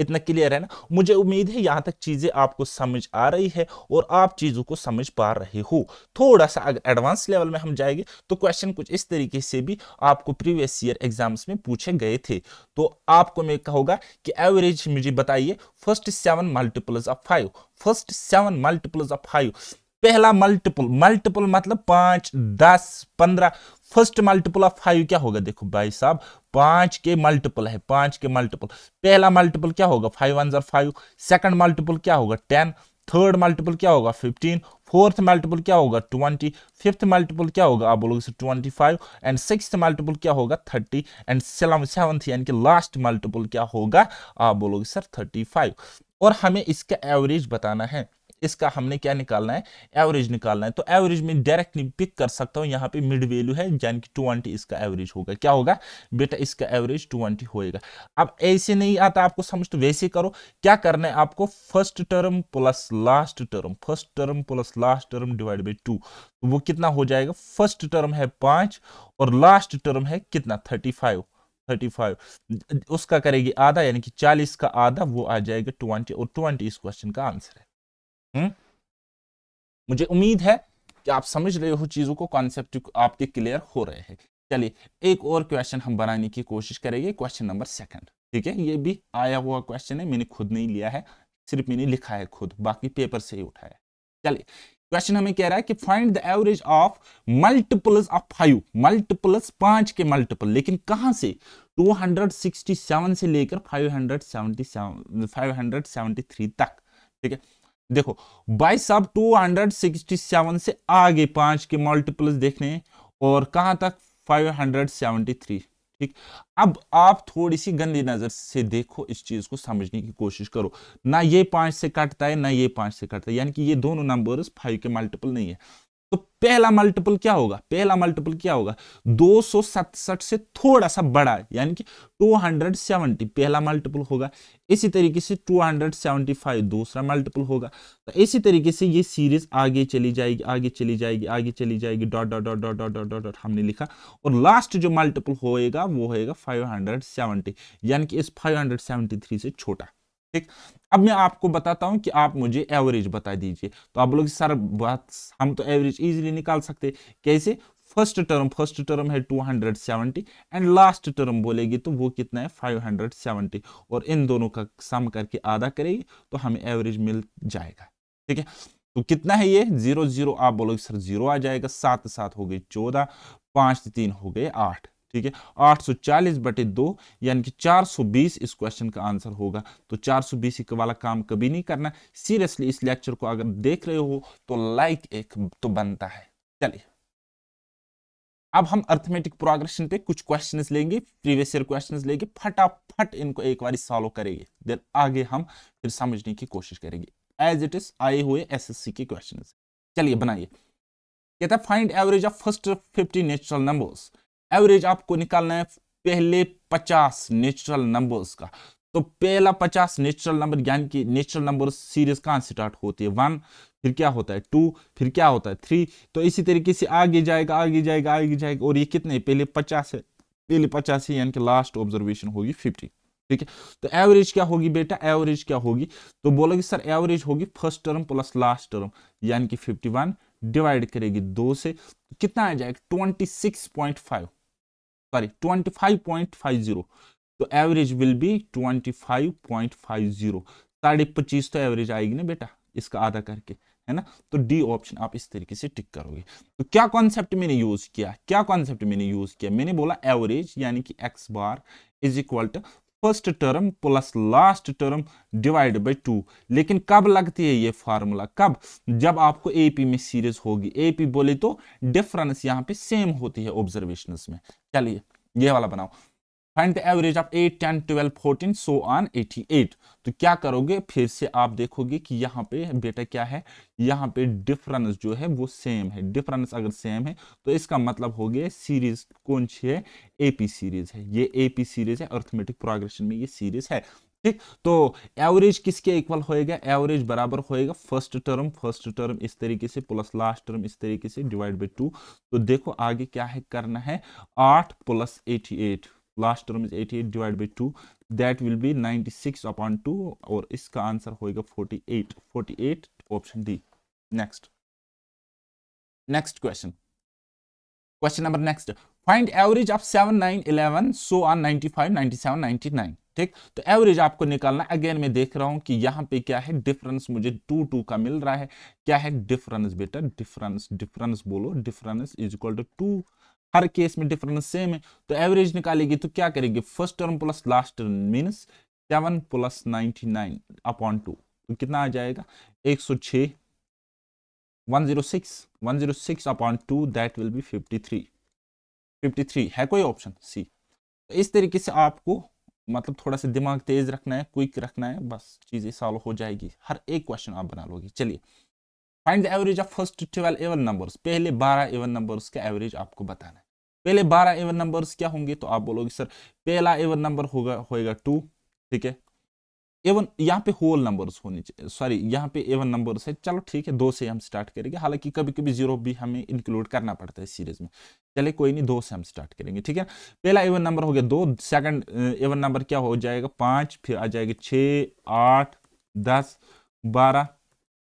Speaker 1: इतना क्लियर है ना मुझे उम्मीद है यहाँ तक चीज़ें आपको समझ आ रही है और आप चीज़ों को समझ पा रहे हो थोड़ा सा अगर एडवांस लेवल में हम जाएंगे तो क्वेश्चन कुछ इस तरीके से भी आपको प्रीवियस ईयर एग्जाम्स में पूछे गए थे तो आपको मैं कहूँगा कि एवरेज मुझे बताइए first seven multiples of five first seven multiples of five पहला मल्टीपल मल्टीपल मतलब पाँच दस पंद्रह फर्स्ट मल्टीपल ऑफ फाइव क्या होगा देखो भाई साहब पांच के मल्टीपल है पांच के मल्टीपल पहला मल्टीपल क्या होगा फाइव वन जर फाइव सेकेंड मल्टीपल क्या होगा टेन थर्ड मल्टीपल क्या होगा फिफ्टीन फोर्थ मल्टीपल क्या होगा ट्वेंटी फिफ्थ मल्टीपल क्या होगा आप बोलोगे twenty five and six multiple क्या होगा थर्टी एंड सेवंथ यानी कि लास्ट मल्टीपल क्या होगा आप बोलोगे सर थर्टी फाइव और हमें इसका एवरेज बताना है इसका हमने क्या निकालना है एवरेज निकालना है तो एवरेज में डायरेक्टली पिक कर सकता हूं यहां पे मिड वैल्यू है यानी कि ट्वेंटी इसका एवरेज होगा क्या होगा बेटा इसका एवरेज ट्वेंटी होएगा अब ऐसे नहीं आता आपको समझ तो वैसे करो क्या करना है आपको first term plus last term first term plus last term divide by two तो वो कितना हो जाएगा फर्स्ट टर्म है पांच और लास्ट टर्म है कितना थर्टी फाइव थर्टी उसका करेगी आधा यानी कि 40 का आधा वो आ जाएगा 20 और 20 इस क्वेश्चन का आंसर है हम्म? मुझे उम्मीद है कि आप समझ रहे हो चीज़ों को कॉन्सेप्ट आपके क्लियर हो रहे हैं चलिए एक और क्वेश्चन हम बनाने की कोशिश करेंगे क्वेश्चन नंबर सेकंड ठीक है ये भी आया हुआ क्वेश्चन है मैंने खुद नहीं लिया है सिर्फ मैंने लिखा है खुद बाकी पेपर से ही उठाया चलिए क्वेश्चन हमें कह रहा है कि find the average of multiples of five multiples पांच के मल्टीपल लेकिन कहां से 267 से लेकर 577 573 तक ठीक है देखो बाईस आप टू हंड्रेड सिक्सटी सेवन से आगे पांच के मल्टीपल देखने और कहां तक फाइव हंड्रेड सेवनटी थ्री ठीक अब आप थोड़ी सी गंदी नजर से देखो इस चीज को समझने की कोशिश करो ना ये पांच से कटता है ना ये पांच से कटता है यानी कि ये दोनों नंबर्स फाइव के मल्टीपल नहीं है तो पहला मल्टीपल क्या होगा पहला मल्टीपल क्या होगा दो से थोड़ा सा बड़ा यानी कि 270 पहला मल्टीपल होगा इसी तरीके से 275 दूसरा मल्टीपल होगा तो इसी तरीके से ये सीरीज आगे चली जाएगी आगे चली जाएगी आगे चली जाएगी dot dot dot dot dot dot dot dot हमने लिखा और लास्ट जो मल्टीपल होएगा वो होएगा 570 यानी कि इस 573 से छोटा ठीक अब मैं आपको बताता हूं कि आप मुझे एवरेज बता दीजिए तो आप लोग सर बात हम तो एवरेज इजीली निकाल सकते कैसे फर्स्ट टर्म फर्स्ट टर्म है 270 एंड लास्ट टर्म बोलेगी तो वो कितना है 570 और इन दोनों का सम करके आधा करेगी तो हमें एवरेज मिल जाएगा ठीक है तो कितना है ये जीरो जीरो आप बोलोगे सर जीरो आ जाएगा सात सात हो गए चौदह पांच तीन हो गए आठ ठीक है 840 बटे दो यानी कि 420 इस क्वेश्चन का आंसर होगा तो 420 सौ वाला काम कभी नहीं करना सीरियसली इस लेक्चर को अगर देख रहे हो तो लाइक एक तो बनता है चलिए अब हम अर्थमेटिक प्रोग्रेशन पे कुछ क्वेश्चंस लेंगे प्रीवियस ईयर क्वेश्चंस लेंगे फटाफट इनको एक बार सॉल्व करेंगे देन आगे हम फिर समझने की कोशिश करेंगे एज इट इज आए हुए एसएससी के क्वेश्चंस चलिए बनाइए कहता find average of first 50 natural numbers average आपको निकालना है पहले पचास नेचुरल नंबर्स का तो पहला पचास नेचुरल नंबर यानी कि नेचुरल नंबर सीरीज कहाँ स्टार्ट होती है वन फिर क्या होता है टू फिर क्या होता है थ्री तो इसी तरीके से आगे जाएगा आगे जाएगा आगे जाएगा और ये कितने पहले पचास है पहले पचास है यानी कि लास्ट ऑब्जर्वेशन होगी फिफ्टी ठीक है तो एवरेज क्या होगी बेटा एवरेज क्या होगी तो बोलोगे सर एवरेज होगी first term plus last term यानी कि 51 डिवाइड करेगी दो से तो कितना आ जाएगा 26.5 sorry 25.50 तो एवरेज विल बी 25.50 साढ़े पच्चीस तो एवरेज आएगी ना बेटा इसका आधा करके है ना तो डी ऑप्शन आप इस तरीके से टिक करोगे तो क्या कॉन्सेप्ट मैंने यूज किया क्या कॉन्सेप्ट मैंने यूज किया मैंने बोला एवरेज यानी कि X bar is equal to first term plus last term divide by two लेकिन कब लगती है ये फार्मूला कब जब आपको एपी में सीरीज होगी एपी बोले तो डिफरेंस यहाँ पे सेम होती है ऑब्जर्वेशन में चलिए ये वाला बनाओ find the average of eight ten twelve fourteen so on eighty eight तो क्या करोगे फिर से आप देखोगे कि यहाँ पे बेटा क्या है यहाँ पे डिफरेंस जो है वो सेम है डिफरेंस अगर सेम है तो इसका मतलब हो गया सीरीज कौन सी है पी सीरीज है ये ए पी सीरीज है अर्थमेटिक प्रोग्रेशन में ये सीरीज है ठीक तो एवरेज किसके इक्वल होएगा एवरेज बराबर होएगा फर्स्ट टर्म फर्स्ट टर्म इस तरीके से प्लस लास्ट टर्म इस तरीके से डिवाइड बाई टू तो देखो आगे क्या है करना है आठ plus eighty eight last term is 88 divide by two that will be 96 upon two और इसका आंसर होएगा 48 48 option D next next question question number next find average of seven nine eleven so on ninety five ninety seven ninety nine ठीक तो average आपको निकालना again मैं देख रहा हूं कि यहां पे क्या है डिफरेंस मुझे टू टू का मिल रहा है क्या है डिफरेंस बेटा डिफरेंस डिफरेंस बोलो difference is equal to two हर केस में डिफरेंस सेम है तो एवरेज निकालेगी तो क्या करेगी first term plus last term means seven plus ninety nine upon two तो कितना आ जाएगा एक सौ छ one zero six one zero six upon two that will be fifty three fifty three है कोई ऑप्शन सी तो इस तरीके से आपको मतलब थोड़ा सा दिमाग तेज रखना है क्विक रखना है बस चीज़ें सॉल्व हो जाएगी हर एक क्वेश्चन आप बना लोगे चलिए find the average of first twelve even numbers पहले बारह एवन नंबर्स का एवरेज आपको बताना है पहले बारह एवन नंबर्स क्या होंगे तो आप बोलोगे सर पहला एवन नंबर होगा होएगा टू ठीक है एवन यहाँ पे होल नंबर्स होने चाहिए सॉरी यहाँ पे एवन नंबर्स है चलो ठीक है दो से हम स्टार्ट करेंगे हालांकि कभी कभी जीरो भी हमें इंक्लूड करना पड़ता है सीरीज में चले कोई नहीं दो से हम स्टार्ट करेंगे ठीक है पहला एवन नंबर हो गया दो सेकंड एवन नंबर क्या हो जाएगा पाँच फिर आ जाएगा छः आठ दस बारह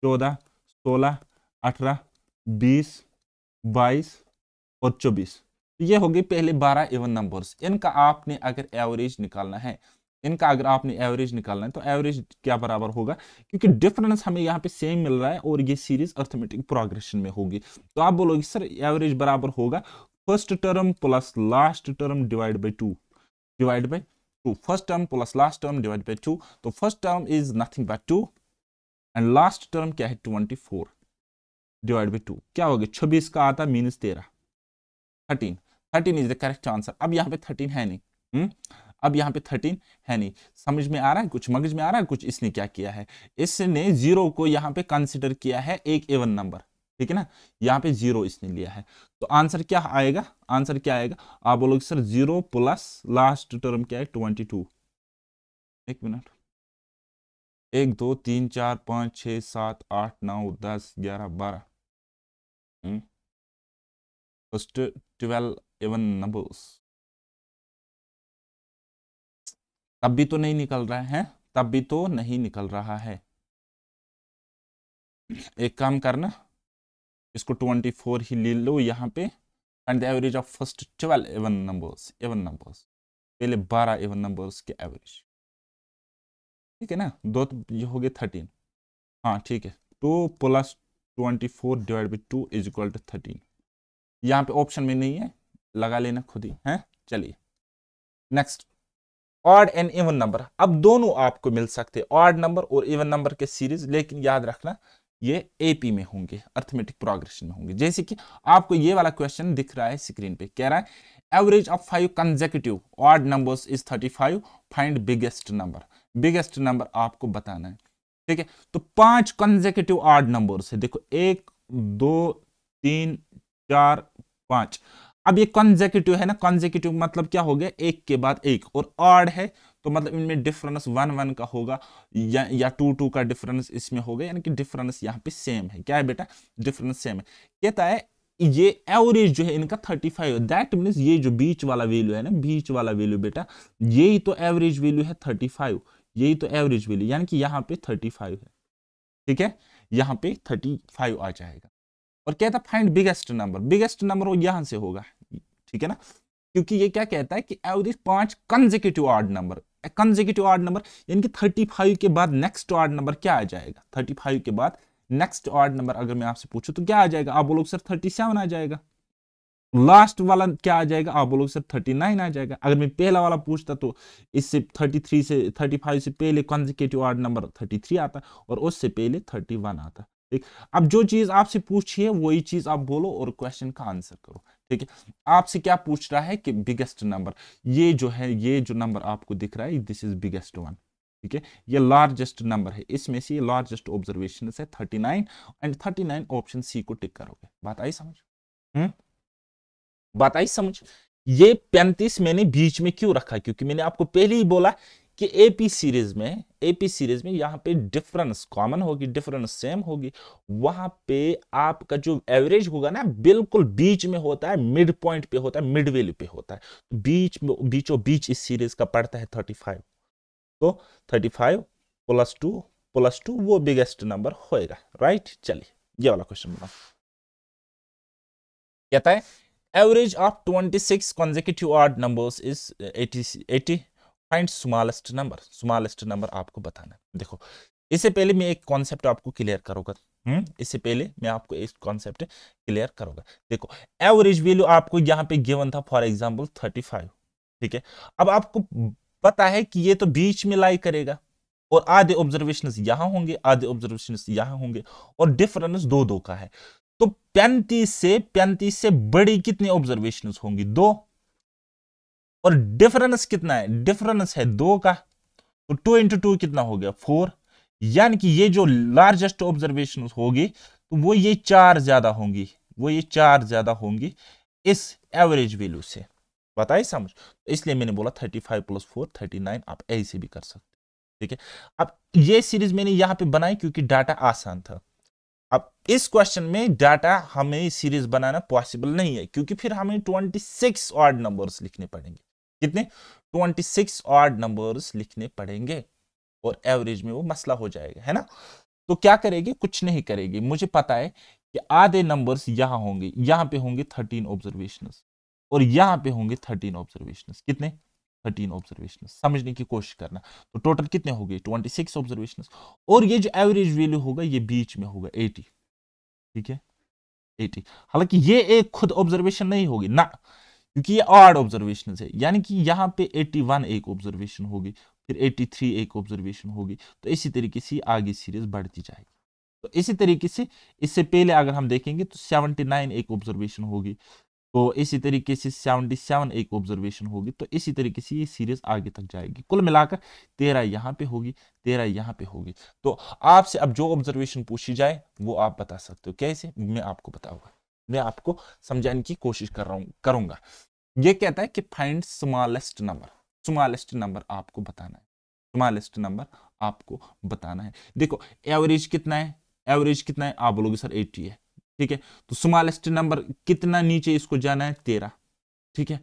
Speaker 1: चौदह सोलह अठारह बीस बाईस और चौबीस ये होगी पहले बारह इवन नंबर्स इनका आपने अगर एवरेज निकालना है इनका अगर आपने एवरेज निकालना है तो एवरेज क्या बराबर होगा क्योंकि डिफरेंस हमें यहाँ पे सेम मिल रहा है और ये सीरीज अर्थमेटिक प्रोग्रेशन में होगी तो आप बोलोगे सर एवरेज बराबर होगा first term plus last term divide by two divide by two first term plus last term divide by two तो first term is nothing but two and last term क्या है twenty four divide by two क्या हो गया छब्बीस का आता means तेरह thirteen thirteen is the correct answer अब यहाँ पे थर्टीन है नहीं हम्म? अब यहाँ पे थर्टीन है नहीं समझ में आ रहा है कुछ मगज में आ रहा है कुछ इसने क्या किया है इसने जीरो को यहाँ पे कंसिडर किया है एक एवन नंबर ठीक है ना यहाँ पे जीरो इसने लिया है तो आंसर क्या आएगा आंसर क्या आएगा आप बोलोगे sir zero plus last term क्या है ट्वेंटी टू एक मिनट एक दो तीन चार पाँच छ सात आठ नौ दस ग्यारह बारह फर्स्ट हम्म? 12 एवन नंबर्स तब भी तो नहीं निकल रहा है तब भी तो नहीं निकल रहा है एक काम करना इसको 24 ही ले लो यहाँ पे and the average of first 12 even numbers even numbers पहले 12 एवन नंबर्स के एवरेज ठीक है ना दो तो ये हो गए 13 हाँ ठीक है two plus twenty four divide by two is equal to thirteen यहाँ पे ऑप्शन में नहीं है लगा लेना खुद ही है चलिए next odd and even number अब दोनों आपको मिल सकते हैं ऑड नंबर और इवन नंबर के सीरीज लेकिन याद रखना ये एपी में होंगे अर्थमेटिक प्रोग्रेशन में होंगे जैसे कि आपको ये वाला क्वेश्चन दिख रहा है स्क्रीन पे कह रहा है average of five consecutive odd numbers is thirty five find biggest number biggest number आपको बताना है ठीक है तो पांच कंजेक्टिव ऑड नंबर्स है देखो एक दो तीन चार पांच अब ये कंजेक्यूटिव है ना कंजेक्यूटिव मतलब क्या हो गया एक के बाद एक और ऑड है तो मतलब इनमें डिफरेंस वन वन का होगा या या टू टू का डिफरेंस इसमें होगा यानी कि डिफरेंस यहाँ पे सेम है क्या है बेटा डिफरेंस सेम है कहता है ये एवरेज जो है इनका थर्टी फाइव दैट मीन्स ये जो बीच वाला वैल्यू है ना बीच वाला वैल्यू बेटा यही तो एवरेज वैल्यू है थर्टी फाइव यही तो एवरेज वैल्यू यानी कि यहाँ पे थर्टी फाइव है ठीक है यहाँ पे थर्टी फाइव आ जाएगा और कहता find biggest number biggest number वो यहां से होगा ठीक है ना क्योंकि ये क्या कहता है कि एवरेज पांच consecutive odd number consecutive odd number यानी कि 35 के बाद नेक्स्ट आर्ड नंबर क्या आ जाएगा 35 के बाद नेक्स्ट आर्ड नंबर अगर मैं आपसे पूछूं तो क्या आ जाएगा आप बोलोगे सर 37 आ जाएगा लास्ट वाला क्या आ जाएगा आप बोलोगे सर 39 आ जाएगा अगर मैं पहला वाला पूछता तो इससे 33 से 35 से पहले कंजिक्यूटिव आर्ड नंबर 33 आता और उससे पहले 31 आता ठीक अब जो चीज आपसे पूछिए वही चीज आप बोलो और क्वेश्चन का आंसर करो ठीक है आपसे क्या पूछ रहा है कि बिगेस्ट नंबर ये जो है ये जो नंबर आपको दिख रहा है दिस इज बिगेस्ट वन ठीक है ये लार्जेस्ट नंबर है इसमें से लार्जेस्ट ऑब्जर्वेशन है nine and thirty option C को टिक करोगे बात आई समझ हम्म? बात आई समझ ये पैंतीस मैंने बीच में क्यों रखा क्योंकि मैंने आपको पहले ही बोला कि एपी सीरीज में एपी सीरीज में यहाँ पे डिफरेंस कॉमन होगी डिफरेंस सेम होगी वहां पे आपका जो एवरेज होगा ना बिल्कुल बीच में होता है मिड पॉइंट पे होता है मिड वैल्यू पे होता है तो बीच बीचों बीच इस सीरीज का पड़ता है थर्टी फाइव तो thirty five plus two plus two वो बिगेस्ट नंबर होएगा राइट चलिए ये वाला क्वेश्चन बनाओ कहता है average of twenty six consecutive odd numbers is eighty eighty find smallest number smallest number आपको बताना है देखो इससे पहले मैं एक कॉन्सेप्ट आपको क्लियर करूँगा हम्म, इससे पहले मैं आपको एक कॉन्सेप्ट क्लियर करूंगा देखो एवरेज वैल्यू आपको यहाँ पे गिवन था फॉर एग्जाम्पल थर्टी फाइव ठीक है अब आपको पता है कि ये तो बीच में लाई करेगा और आधे ऑब्जर्वेशन यहाँ होंगे आधे ऑब्जर्वेशन यहाँ होंगे और डिफरेंस दो दो का है तो पैंतीस से पैंतीस से बड़ी कितनी ऑब्जर्वेशन होंगी दो और डिफरेंस कितना है डिफरेंस है दो का तो टू इंटू टू कितना हो गया फोर यानी कि ये जो लार्जेस्ट ऑब्जर्वेशन होगी तो वो ये चार ज्यादा होंगी वो ये चार ज्यादा होंगी इस एवरेज वैल्यू से बताइए समझ तो इसलिए मैंने बोला thirty five plus four thirty nine आप ऐसे भी कर सकते ठीक है अब ये सीरीज मैंने यहाँ पे बनाई क्योंकि डाटा आसान था अब इस क्वेश्चन में डाटा हमें सीरीज बनाना पॉसिबल नहीं है क्योंकि फिर हमें ट्वेंटी सिक्स ऑर्ड नंबर्स लिखने पड़ेंगे कितने 26 सिक्स ऑर्ड नंबर लिखने पड़ेंगे और एवरेज में वो मसला हो जाएगा है ना तो क्या करेगी कुछ नहीं करेगी मुझे पता है कि आधे नंबर्स यहाँ होंगे यहाँ पे होंगे 13 ऑब्जर्वेशन और यहाँ पे होंगे 13 ऑब्जर्वेशन कितने 13 ऑब्जर्वेशन समझने की कोशिश करना तो टोटल कितने हो गए 26 ऑब्जर्वेशन और ये जो एवरेज वैल्यू होगा ये बीच में होगा एटी ठीक है एटी हालांकि ये एक खुद ऑब्जर्वेशन नहीं होगी ना क्योंकि ये ऑड ऑब्जर्वेशन है यानी कि यहाँ पे 81 एक ऑब्जर्वेशन होगी फिर 83 एक ऑब्जर्वेशन होगी तो इसी तरीके से आगे सीरीज बढ़ती जाएगी तो इसी तरीके से इससे पहले अगर हम देखेंगे तो 79 एक ऑब्जर्वेशन होगी तो इसी तरीके से 77 एक ऑब्जर्वेशन होगी तो इसी तरीके से ये सीरीज आगे तक जाएगी कुल मिलाकर तेरह यहाँ पे होगी तेरह यहाँ पे होगी तो आपसे अब जो ऑब्जर्वेशन पूछी जाए वो आप बता सकते हो कैसे मैं आपको बताऊंगा मैं आपको समझाने की कोशिश कर रहा हूँ करूंगा ये कहता है कि find smallest number smallest number आपको बताना है स्मॉलेस्ट नंबर आपको बताना है देखो एवरेज कितना है एवरेज कितना है आप बोलोगे सर एट्टी है ठीक है तो स्मॉलेस्ट नंबर कितना नीचे इसको जाना है तेरह ठीक है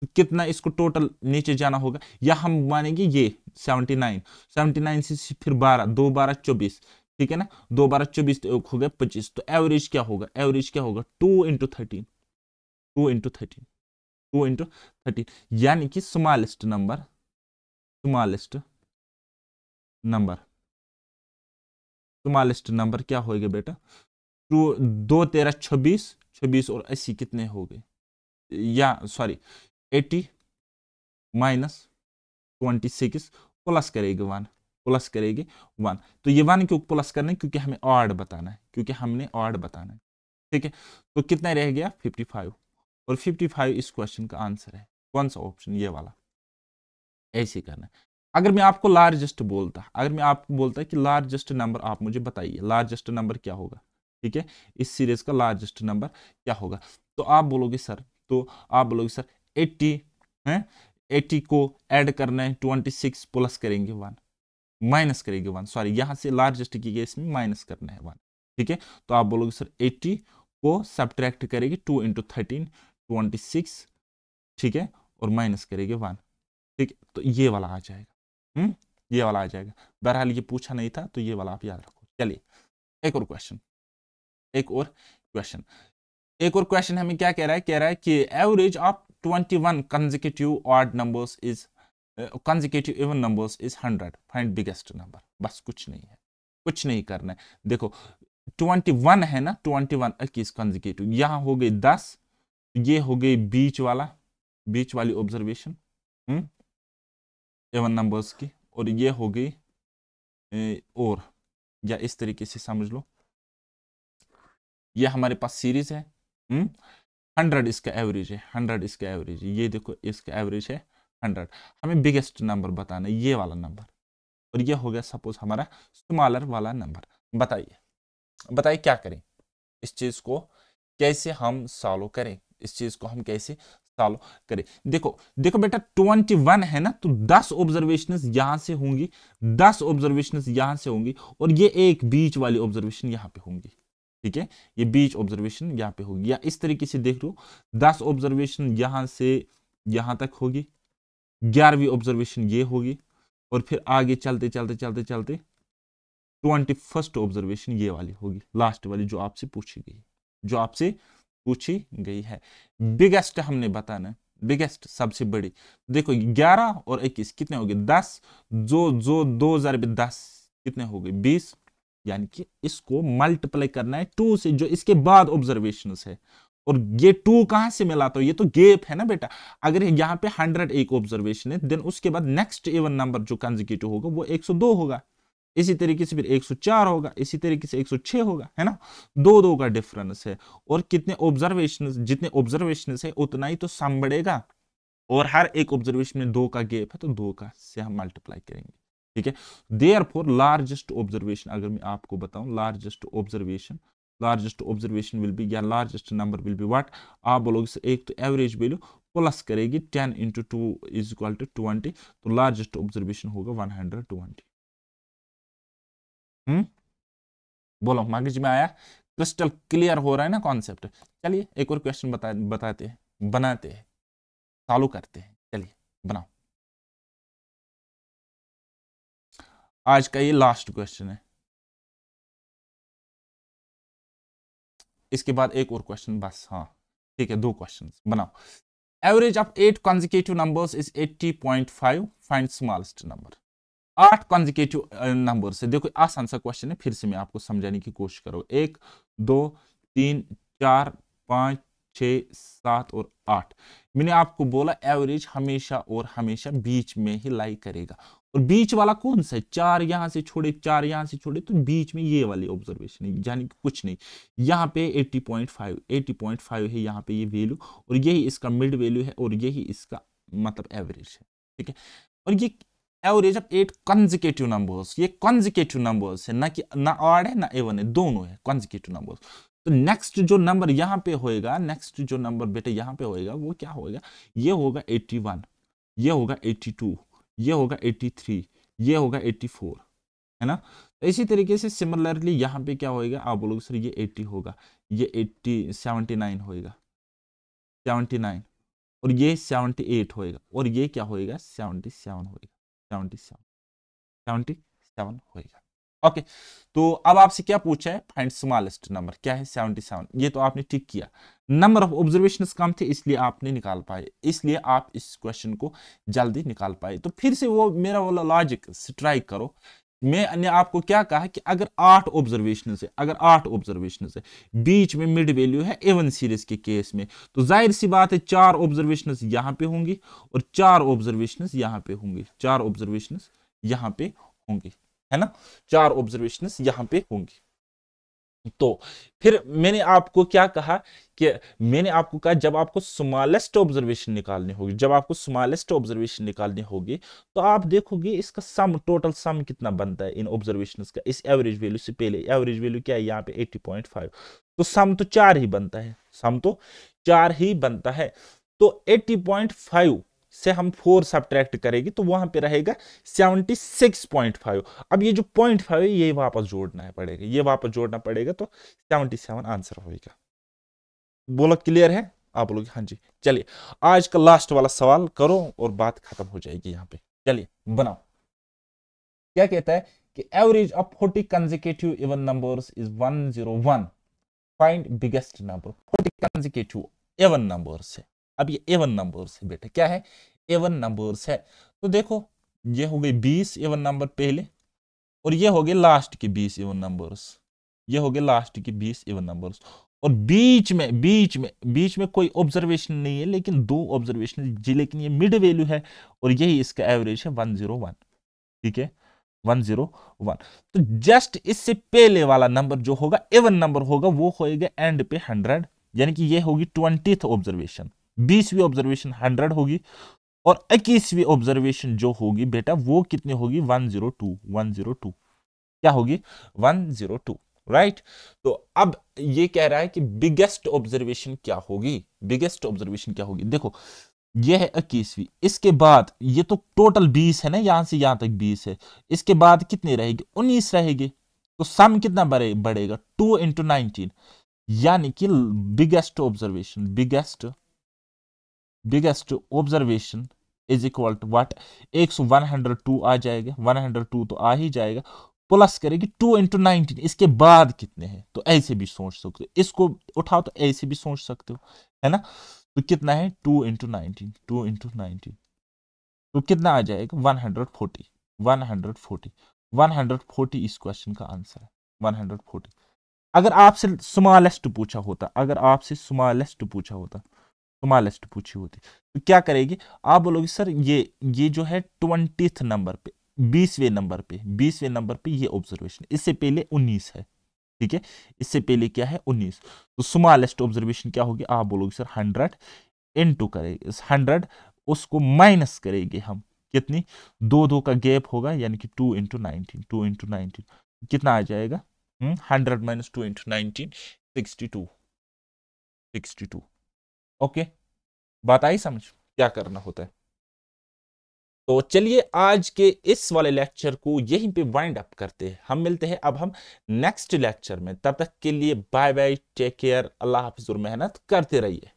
Speaker 1: तो कितना इसको टोटल नीचे जाना होगा या हम मानेंगे ये सेवेंटी नाइन सेवेंटी नाइन से फिर बारह दो बारह चौबीस ठीक है ना दो बारह चौबीस हो गया पच्चीस तो एवरेज क्या होगा एवरेज क्या होगा two into thirteen two into thirteen two into thirteen यानी कि smallest number smallest number smallest number क्या होएगा बेटा टू दो तेरह छब्बीस छब्बीस और अस्सी कितने हो गए या sorry eighty minus twenty six plus करेगा वन प्लस करेगी वन तो ये वन क्यों प्लस करना है क्योंकि हमें ऑर्ड बताना है क्योंकि हमने ऑर्ड बताना है ठीक है तो कितना रह गया फिफ्टी फाइव और फिफ्टी फाइव इस क्वेश्चन का आंसर है कौन सा ऑप्शन ये वाला ऐसे करना है अगर मैं आपको लार्जेस्ट बोलता अगर मैं आपको बोलता कि लार्जेस्ट नंबर आप मुझे बताइए लार्जेस्ट नंबर क्या होगा ठीक है इस सीरीज का लार्जेस्ट नंबर क्या होगा तो आप बोलोगे सर तो आप बोलोगे सर एट्टी है एट्टी को ऐड करना है ट्वेंटी सिक्स प्लस करेंगे वन माइनस करेगी वन सॉरी यहाँ से लार्जेस्ट की गई इसमें माइनस करना है वन ठीक है तो आप बोलोगे सर एट्टी को सब्ट्रैक्ट करेगी two into thirteen twenty six ठीक है और माइनस करेगी वन ठीक है तो ये वाला आ जाएगा हुँ? हम्म? ये वाला आ जाएगा बहरहाल ये पूछा नहीं था तो ये वाला आप याद रखो चलिए एक और क्वेश्चन एक और क्वेश्चन एक और क्वेश्चन हमें क्या कह रहा है कह रहा है कि average of 21 consecutive odd numbers is consecutive even numbers is hundred find biggest number बस कुछ नहीं है कुछ नहीं करना है देखो ट्वेंटी वन है ना ट्वेंटी वन इक्कीस कंजिकेटिव यहाँ हो गई दस ये हो गई बीच वाला बीच वाली ऑब्जर्वेशन एवन नंबर्स की और ये हो गई uh, और या इस तरीके से समझ लो ये हमारे पास सीरीज है हंड्रेड हम्म? इसका एवरेज है हंड्रेड इसका एवरेज है ये देखो इसका एवरेज है हंड्रेड हमें बिगेस्ट नंबर बताना है ये वाला नंबर और ये हो गया सपोज हमारा स्मॉलर वाला नंबर बताइए बताइए क्या करें इस चीज़ को कैसे हम सॉल्व करें इस चीज़ को हम कैसे सॉल्व करें देखो देखो बेटा ट्वेंटी वन है ना तो दस ऑब्जर्वेशन यहाँ से होंगी दस ऑब्जर्वेशन यहाँ से होंगी और ये एक बीच वाली ऑब्जर्वेशन यहाँ पे होंगी ठीक है ये बीच ऑब्जर्वेशन यहाँ पे होगी या इस तरीके से देख लो दस ऑब्जर्वेशन यहाँ से यहाँ तक होगी ग्यारहवीं ऑब्जर्वेशन ये होगी और फिर आगे चलते चलते चलते चलते ट्वेंटी फर्स्ट ऑब्जर्वेशन ये वाली होगी लास्ट वाली जो आपसे पूछी गई जो आपसे पूछी गई है बिगेस्ट हमने बताना बिगेस्ट सबसे बड़ी देखो ग्यारह और इक्कीस कितने हो गए दस जो जो दो हजार दस कितने हो गए बीस यानी कि इसको मल्टीप्लाई करना है टू से जो इसके बाद ऑब्जर्वेशन है और ये टू कहां से मिला तो ये तो गेप है ना बेटा अगर यहाँ पे हंड्रेड एक ऑब्जर्वेशन है देन उसके बाद नेक्स्ट इवन नंबर जो कंजिक्यूटिव होगा वो एक सौ होगा इसी तरीके से फिर 104 होगा इसी तरीके से 106 होगा है ना दो दो का डिफरेंस है और कितने ऑब्जर्वेशन जितने ऑब्जर्वेशन है उतना ही तो सम बढ़ेगा और हर एक ऑब्जर्वेशन में दो का गेप है तो दो का से हम मल्टीप्लाई करेंगे ठीक है देयर फॉर लार्जेस्ट ऑब्जर्वेशन अगर मैं आपको बताऊं largest observation largest observation will be या largest number will be what आप बोलोगे सर एक तो एवरेज वैल्यू प्लस करेगी ten into two is equal to twenty तो लार्जेस्ट ऑब्जर्वेशन होगा वन हंड्रेड ट्वेंटी बोलो मगज में आया क्रिस्टल क्लियर हो रहा है ना कॉन्सेप्ट चलिए एक और क्वेश्चन बता बताते हैं बनाते हैं चालू करते हैं चलिए बनाओ आज का ये लास्ट क्वेश्चन है इसके बाद एक और क्वेश्चन बस हाँ ठीक है दो क्वेश्चन बनाओ average of eight consecutive numbers is 80.5 find smallest number आठ कॉन्जिकेटिव नंबर से देखो आसान सा क्वेश्चन है फिर से मैं आपको समझाने की कोशिश करो एक दो तीन चार पाँच छ सात और आठ मैंने आपको बोला एवरेज हमेशा और हमेशा बीच में ही लाई करेगा और बीच वाला कौन सा है चार यहां से छोड़े चार यहाँ से छोड़े तो बीच में ये वाली ऑब्जर्वेशन है यानी कुछ नहीं यहाँ पे 80.5 80.5 है यहाँ पे ये वैल्यू और यही इसका मिड वैल्यू है और यही इसका मतलब एवरेज है ठीक है और ये average of eight consecutive numbers ये कंजिकेटिव नंबर्स है ना कि ना ऑड है ना एवन है दोनों है कंजिकेटिव नंबर्स तो नेक्स्ट जो नंबर यहाँ पे होएगा नेक्स्ट जो नंबर बेटे यहाँ पे होएगा वो क्या होएगा ये होगा 81 ये होगा टू ये होगा 83 ये होगा 84 है ना तो इसी तरीके से सिमिलरली यहाँ पे क्या होएगा आप बोलोगे सर ये 80 होगा ये 80 79 होएगा 79 और ये 78 होएगा और ये क्या होएगा 77 होएगा 77 77 होएगा ओके तो अब आपसे क्या पूछा है फाइंड स्मॉलेस्ट नंबर क्या है सेवन ये तो आपने ठीक किया नंबर ऑफ ऑब्जर्वेशन कम थे इसलिए आपने निकाल पाए इसलिए आप इस क्वेश्चन को जल्दी निकाल पाए तो फिर से वो मेरा वाला लॉजिक स्ट्राइक करो मैं आपको क्या कहा कि अगर आठ ऑब्जर्वेशन है अगर आठ ऑब्जर्वेशन है बीच में मिड वैल्यू है एवन सीरीज के केस में तो जाहिर सी बात है चार ऑब्जर्वेशन यहाँ पे होंगी और चार ऑब्जर्वेशन यहाँ पे होंगी चार ऑब्जर्वेशन यहाँ पे होंगी है ना चार ऑब्जर्वेशन यहां पे होंगी तो फिर मैंने आपको क्या कहा कि मैंने आपको कहा जब आपको स्मॉलेस्ट ऑब्जर्वेशन निकालनी होगी जब आपको स्मॉलेस्ट ऑब्जर्वेशन निकालनी होगी तो आप देखोगे इसका सम टोटल सम कितना बनता है इन ऑब्जर्वेशन का इस एवरेज वैल्यू से पहले एवरेज वैल्यू क्या है यहाँ पे 80.5 तो सम तो चार ही बनता है सम तो चार ही बनता है तो एट्टी से हम फोर सब्ट्रैक्ट करेंगे तो वहां पे रहेगा सेवनटी सिक्स पॉइंट फाइव अब ये जो पॉइंट फाइव है ये वापस जोड़ना है पड़ेगा ये वापस जोड़ना पड़ेगा तो सेवनटी सेवन आंसर होगा बोला क्लियर है आप लोग हाँ जी चलिए आज का लास्ट वाला सवाल करो और बात खत्म हो जाएगी यहाँ पे चलिए बनाओ क्या कहता है कि average of forty consecutive even number is one zero one find biggest number forty consecutive even number है अब ये एवन नंबर्स है बेटा क्या है एवन नंबर्स है तो देखो ये हो गई बीस एवन नंबर पहले और ये हो गए लास्ट के बीस एवन नंबर्स ये हो गए लास्ट के बीस एवन नंबर्स और बीच में बीच में बीच में कोई ऑब्जर्वेशन नहीं है लेकिन दो ऑब्जर्वेशन जी लेकिन ये मिड वैल्यू है और यही इसका एवरेज है वन जीरो वन ठीक है वन जीरो वन तो जस्ट इससे पहले वाला नंबर जो होगा एवन नंबर होगा वो होएगा एंड पे हंड्रेड यानी कि ये होगी ट्वेंटी ऑब्जर्वेशन बीसवीं ऑब्जर्वेशन हंड्रेड होगी और इक्कीसवीं ऑब्जर्वेशन जो होगी बेटा वो कितनी होगी one zero two one zero two क्या होगी वन जीरो टू राइट तो अब ये कह रहा है कि बिगेस्ट ऑब्जर्वेशन क्या होगी बिगेस्ट ऑब्जर्वेशन क्या होगी देखो ये है इक्कीसवीं इसके बाद ये तो टोटल बीस है ना यहां से यहां तक बीस है इसके बाद कितने रहेगी उन्नीस रहेगी तो सम कितना बढ़े बढ़ेगा टू इंटू नाइनटीन यानी कि biggest observation biggest biggest observation is equal to what एक सौ वन हंड्रेड टू आ जाएगा वन हंड्रेड टू तो आ ही जाएगा प्लस करेगी टू इंटू नाइनटीन इसके बाद कितने हैं तो ऐसे भी सोच सकते हो इसको उठाओ तो ऐसे भी सोच सकते हो है ना तो कितना है two into nineteen two into nineteen तो कितना आ जाएगा one hundred forty one hundred forty one hundred forty इस क्वेश्चन का आंसर है वन हंड्रेड फोर्टी अगर आपसे स्मॉलेस्ट पूछा होता अगर आपसे स्मॉलेस्ट पूछा होता टुमा लिस्ट पूछी होती तो क्या करेगी आप बोलोगे सर ये ये जो है ट्वेंटी नंबर पे बीसवें नंबर पे बीसवें नंबर पे ये ऑब्जर्वेशन इससे पहले उन्नीस है ठीक है इससे पहले क्या है उन्नीस तो स्मॉलेस्ट ऑब्जर्वेशन क्या होगी आप बोलोगे सर हंड्रेड इन टू करेगी हंड्रेड उसको माइनस करेंगे हम कितनी दो दो का गैप होगा यानी कि two into nineteen two into nineteen कितना आ जाएगा hundred minus two into nineteen sixty two sixty two okay बात आई समझ क्या करना होता है तो चलिए आज के इस वाले लेक्चर को यहीं पे वाइंड अप करते हैं हम मिलते हैं अब हम नेक्स्ट लेक्चर में तब तक के लिए बाय बाय टेक केयर अल्लाह हाफिज मेहनत करते रहिए